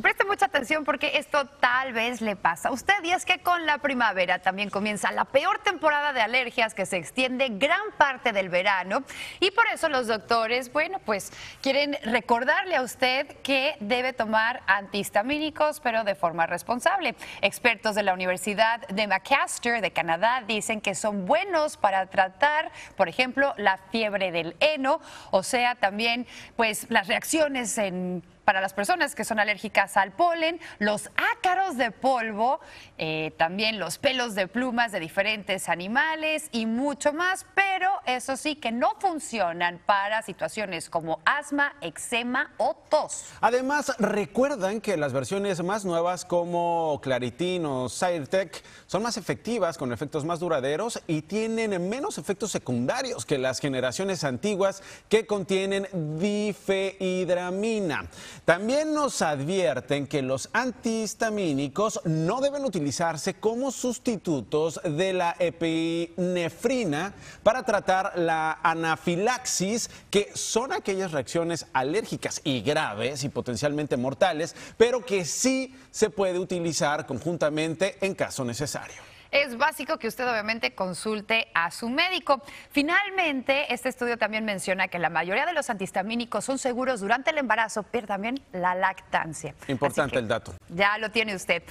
Y preste mucha atención porque esto tal vez le pasa a usted y es que con la primavera también comienza la peor temporada de alergias que se extiende gran parte del verano y por eso los doctores, bueno, pues quieren recordarle a usted que debe tomar antihistamínicos pero de forma responsable. Expertos de la Universidad de McMaster de Canadá dicen que son buenos para tratar, por ejemplo, la fiebre del heno, o sea, también pues las reacciones en para las personas que son alérgicas al polen, los ácaros de polvo, eh, también los pelos de plumas de diferentes animales y mucho más, pero eso sí que no funcionan para situaciones como asma, eczema o tos. Además, recuerdan que las versiones más nuevas como Claritin o Zyrtec son más efectivas, con efectos más duraderos y tienen menos efectos secundarios que las generaciones antiguas que contienen difehidramina. También nos advierten que los antihistamínicos no deben utilizarse como sustitutos de la epinefrina para tratar la anafilaxis, que son aquellas reacciones alérgicas y graves y potencialmente mortales, pero que sí se puede utilizar conjuntamente en caso necesario es básico que usted obviamente consulte a su médico. Finalmente, este estudio también menciona que la mayoría de los antihistamínicos son seguros durante el embarazo, pero también la lactancia. Importante el dato. Ya lo tiene usted.